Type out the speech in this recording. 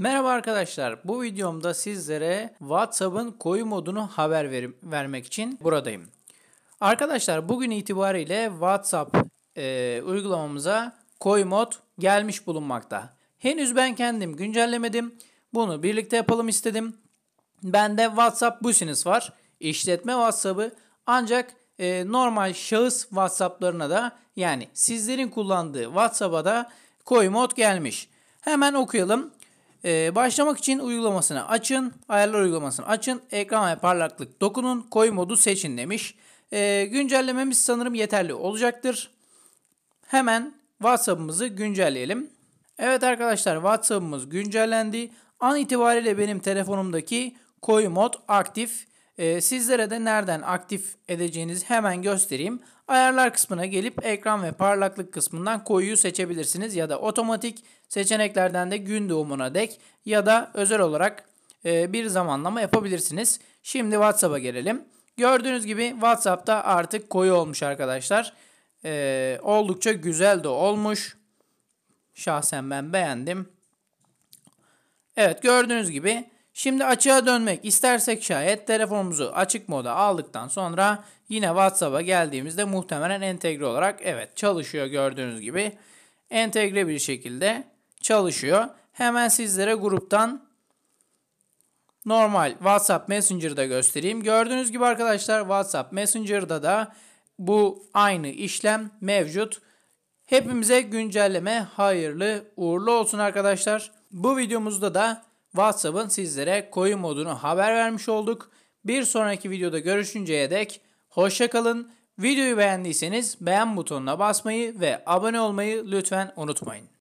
Merhaba arkadaşlar. Bu videomda sizlere WhatsApp'ın koyu modunu haber ver vermek için buradayım. Arkadaşlar bugün itibariyle WhatsApp e, uygulamamıza koyu mod gelmiş bulunmakta. Henüz ben kendim güncellemedim. Bunu birlikte yapalım istedim. Bende WhatsApp Business var. İşletme WhatsApp'ı ancak e, normal şahıs WhatsApp'larına da yani sizlerin kullandığı WhatsApp'a da koyu mod gelmiş. Hemen okuyalım. Ee, başlamak için uygulamasını açın. Ayarlar uygulamasını açın. Ekran ve parlaklık dokunun. Koyu modu seçin demiş. Ee, güncellememiz sanırım yeterli olacaktır. Hemen WhatsApp'ımızı güncelleyelim. Evet arkadaşlar WhatsApp'ımız güncellendi. An itibariyle benim telefonumdaki koyu mod aktif. Ee, sizlere de nereden aktif edeceğinizi hemen göstereyim. Ayarlar kısmına gelip ekran ve parlaklık kısmından koyuyu seçebilirsiniz ya da otomatik seçeneklerden de gün doğumuna dek ya da özel olarak e, bir zamanlama yapabilirsiniz. Şimdi WhatsApp'a gelelim. Gördüğünüz gibi WhatsApp'ta artık koyu olmuş arkadaşlar. E, oldukça güzel de olmuş. Şahsen ben beğendim. Evet gördüğünüz gibi Şimdi açığa dönmek istersek şayet telefonumuzu açık moda aldıktan sonra yine WhatsApp'a geldiğimizde muhtemelen entegre olarak evet çalışıyor gördüğünüz gibi. Entegre bir şekilde çalışıyor. Hemen sizlere gruptan normal WhatsApp Messenger'da göstereyim. Gördüğünüz gibi arkadaşlar WhatsApp Messenger'da da bu aynı işlem mevcut. Hepimize güncelleme hayırlı uğurlu olsun arkadaşlar. Bu videomuzda da WhatsApp'ın sizlere koyu modunu haber vermiş olduk. Bir sonraki videoda görüşünceye dek hoşçakalın. Videoyu beğendiyseniz beğen butonuna basmayı ve abone olmayı lütfen unutmayın.